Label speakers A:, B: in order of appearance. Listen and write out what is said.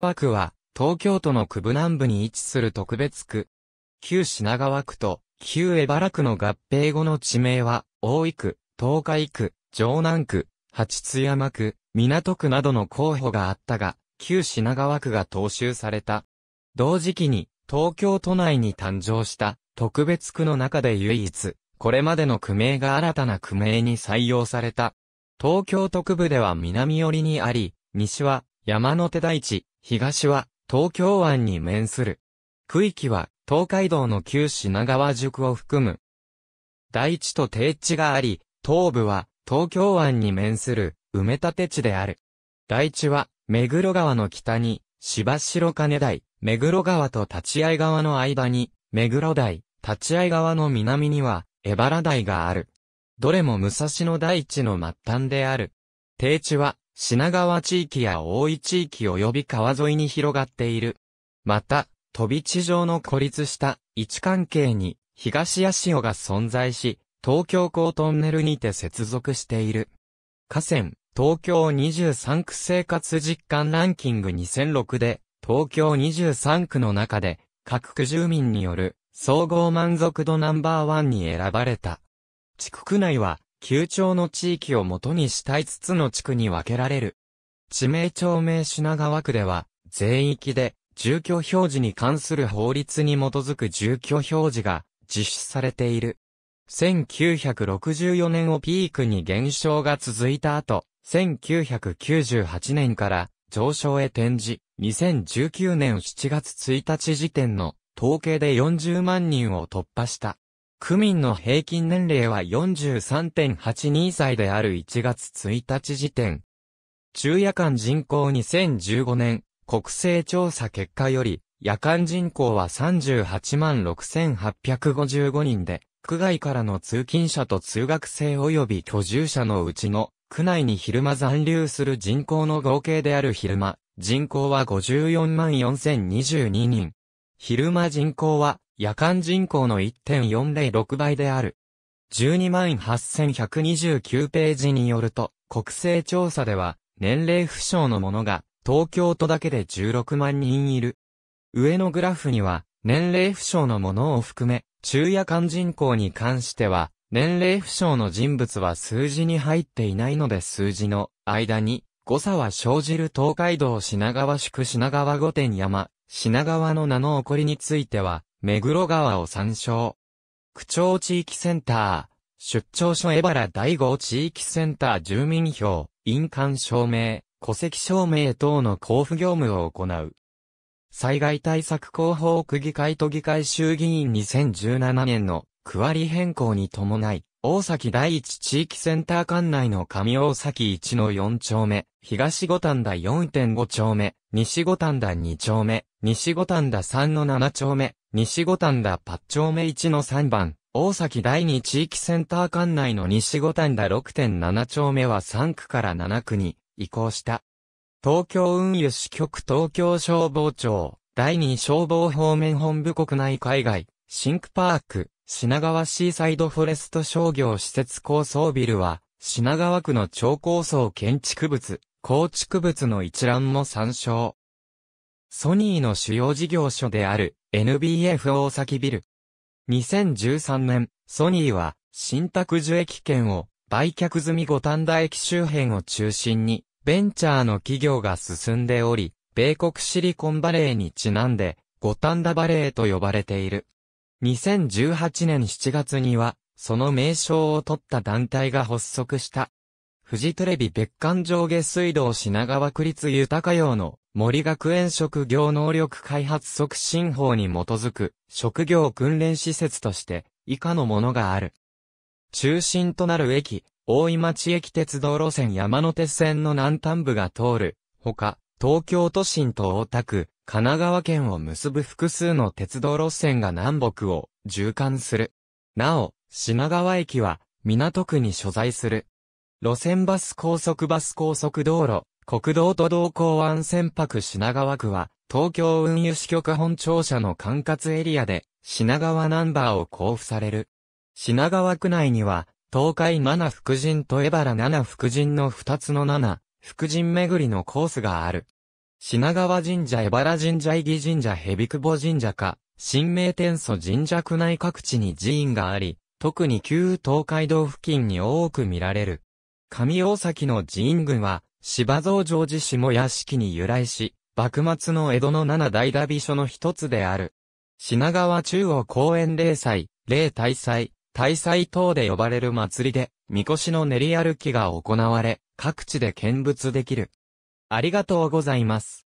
A: 川区は、東京都の区部南部に位置する特別区。旧品川区と旧江原区の合併後の地名は、大井区、東海区、城南区、八津山区、港区などの候補があったが、旧品川区が踏襲された。同時期に、東京都内に誕生した特別区の中で唯一、これまでの区名が新たな区名に採用された。東京特部では南寄りにあり、西は山手大地、東は東京湾に面する。区域は東海道の旧品川宿を含む。大地と低地があり、東部は東京湾に面する埋め立て地である。大地は目黒川の北に芝白金台、目黒川と立会川の間に目黒台、立会川の南には荏原台がある。どれも武蔵野大地の末端である。低地は品川地域や大井地域及び川沿いに広がっている。また、飛び地上の孤立した位置関係に東八潮が存在し、東京港トンネルにて接続している。河川、東京23区生活実感ランキング2006で、東京23区の中で、各区住民による総合満足度ナンバーワンに選ばれた。地区区内は、旧町の地域を元にした5つの地区に分けられる。地名町名品川区では、全域で住居表示に関する法律に基づく住居表示が実施されている。1964年をピークに減少が続いた後、1998年から上昇へ転じ、2019年7月1日時点の統計で40万人を突破した。区民の平均年齢は43.82歳である1月1日時点。昼夜間人口2015年、国勢調査結果より、夜間人口は38万6855人で、区外からの通勤者と通学生及び居住者のうちの、区内に昼間残留する人口の合計である昼間、人口は54万4022人。昼間人口は夜間人口の1.406倍である。128,129ページによると、国勢調査では、年齢不詳の者が、東京都だけで16万人いる。上のグラフには、年齢不詳の者を含め、昼夜間人口に関しては、年齢不詳の人物は数字に入っていないので数字の間に誤差は生じる東海道品川宿品川御殿山、品川の名の起こりについては、目黒川を参照。区長地域センター、出張所江原第五地域センター住民票、印鑑証明、戸籍証明等の交付業務を行う。災害対策広報区議会都議会衆議院2017年の区割り変更に伴い、大崎第一地域センター管内の上大崎1の4丁目、東五反田4.5丁目、西五反田2丁目、西五反田3の7丁目、西五反田八丁目1の3番、大崎第二地域センター管内の西五反田6.7丁目は3区から7区に移行した。東京運輸支局東京消防庁、第二消防方面本部国内海外、シンクパーク、品川シーサイドフォレスト商業施設構想ビルは、品川区の超高層建築物、構築物の一覧も参照。ソニーの主要事業所である、NBF 大崎ビル。2013年、ソニーは、新宅受益権を、売却済み五反田駅周辺を中心に、ベンチャーの企業が進んでおり、米国シリコンバレーにちなんで、五反田バレーと呼ばれている。2018年7月には、その名称を取った団体が発足した。フジテレビ別館上下水道品川区立豊用の森学園職業能力開発促進法に基づく職業訓練施設として以下のものがある。中心となる駅、大井町駅鉄道路線山手線の南端部が通る、ほか、東京都心と大田区、神奈川県を結ぶ複数の鉄道路線が南北を縦貫する。なお、品川駅は港区に所在する路線バス高速バス高速道路、国道都道港湾船舶品川区は、東京運輸支局本庁舎の管轄エリアで、品川ナンバーを交付される。品川区内には、東海七福神と江原七福神の二つの七、福神巡りのコースがある。品川神社江原神社伊木神社蛇久保神社か、新名天祖神社区内各地に寺院があり、特に旧東海道付近に多く見られる。上大崎の寺院群は、芝蔵城寺下屋敷に由来し、幕末の江戸の七大ダビ所の一つである。品川中央公園霊祭、霊大祭、大祭等で呼ばれる祭りで、神輿の練り歩きが行われ、各地で見物できる。ありがとうございます。